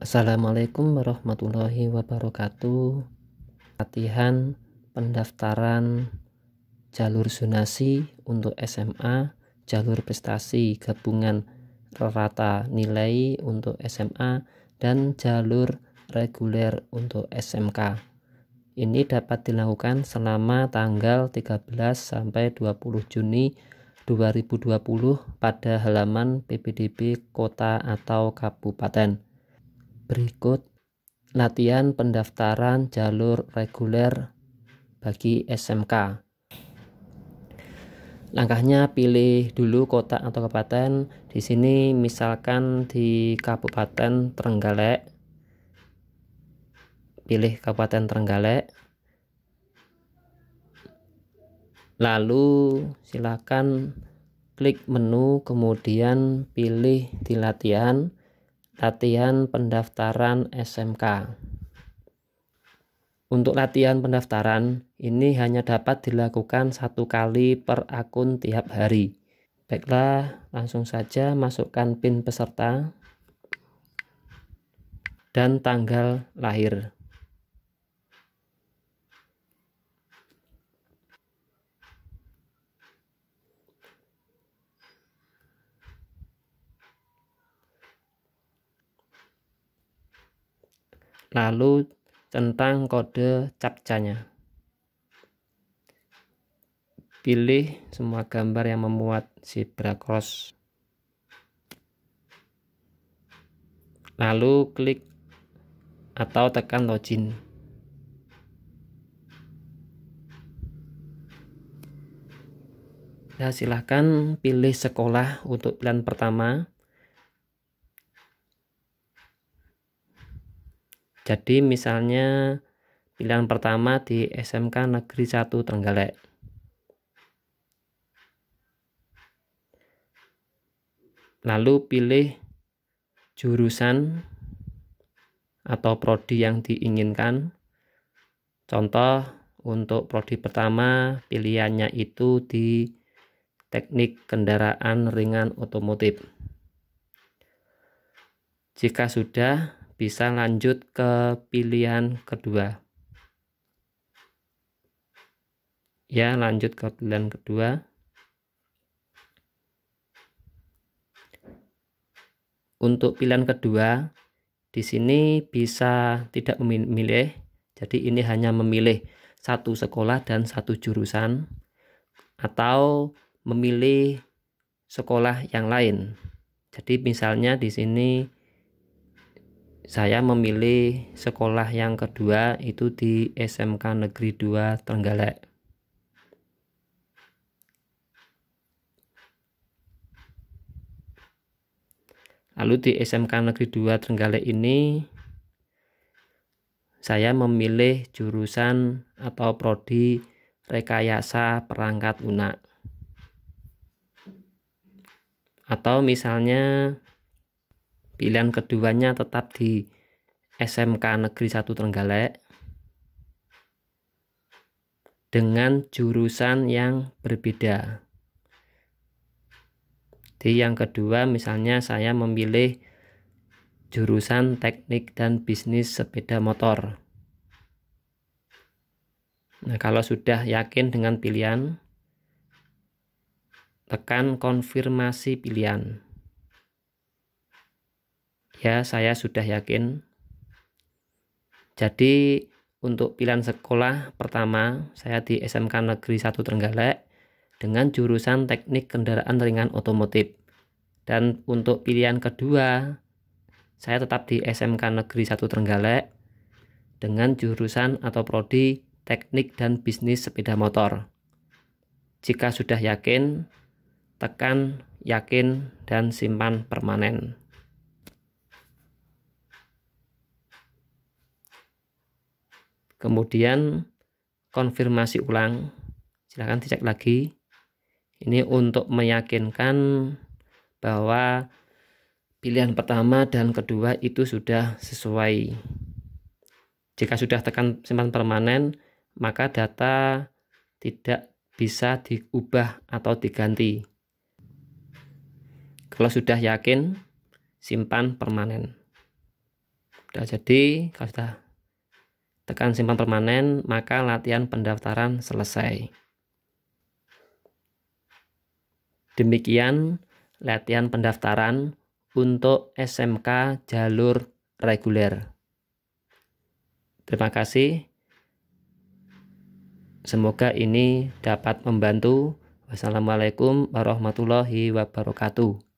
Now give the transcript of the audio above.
Assalamualaikum warahmatullahi wabarakatuh. Latihan pendaftaran jalur zonasi untuk SMA, jalur prestasi gabungan rata nilai untuk SMA dan jalur reguler untuk SMK. Ini dapat dilakukan selama tanggal 13 sampai 20 Juni 2020 pada halaman PPDB kota atau kabupaten. Berikut latihan pendaftaran jalur reguler bagi SMK. Langkahnya pilih dulu kota atau kabupaten. Di sini misalkan di Kabupaten Trenggalek. Pilih Kabupaten Trenggalek. Lalu silakan klik menu kemudian pilih di latihan latihan pendaftaran SMK. Untuk latihan pendaftaran, ini hanya dapat dilakukan satu kali per akun tiap hari. Baiklah, langsung saja masukkan PIN peserta dan tanggal lahir. lalu tentang kode CAPCANYA. Pilih semua gambar yang memuat zebra cross. Lalu klik atau tekan login. Nah, silahkan pilih sekolah untuk pilihan pertama Jadi misalnya pilihan pertama di SMK Negeri 1 Trenggalek. Lalu pilih jurusan atau prodi yang diinginkan. Contoh untuk prodi pertama pilihannya itu di teknik kendaraan ringan otomotif. Jika sudah, bisa lanjut ke pilihan kedua ya lanjut ke pilihan kedua untuk pilihan kedua di sini bisa tidak memilih jadi ini hanya memilih satu sekolah dan satu jurusan atau memilih sekolah yang lain jadi misalnya di sini saya memilih sekolah yang kedua itu di SMK Negeri 2 Trenggalek. Lalu di SMK Negeri 2 Trenggalek ini saya memilih jurusan atau prodi rekayasa perangkat lunak. Atau misalnya Pilihan keduanya tetap di SMK Negeri 1 Trenggalek dengan jurusan yang berbeda. Di yang kedua, misalnya saya memilih jurusan teknik dan bisnis sepeda motor. Nah, kalau sudah yakin dengan pilihan, tekan konfirmasi pilihan. Ya, saya sudah yakin. Jadi untuk pilihan sekolah pertama saya di SMK Negeri 1 Trenggalek dengan jurusan Teknik Kendaraan Ringan Otomotif. Dan untuk pilihan kedua saya tetap di SMK Negeri 1 Trenggalek dengan jurusan atau prodi Teknik dan Bisnis Sepeda Motor. Jika sudah yakin, tekan yakin dan simpan permanen. kemudian konfirmasi ulang silahkan dicek lagi ini untuk meyakinkan bahwa pilihan pertama dan kedua itu sudah sesuai jika sudah tekan simpan permanen maka data tidak bisa diubah atau diganti kalau sudah yakin simpan permanen sudah jadi kalau sudah tekan simpan permanen, maka latihan pendaftaran selesai. Demikian latihan pendaftaran untuk SMK jalur reguler. Terima kasih. Semoga ini dapat membantu. Wassalamualaikum warahmatullahi wabarakatuh.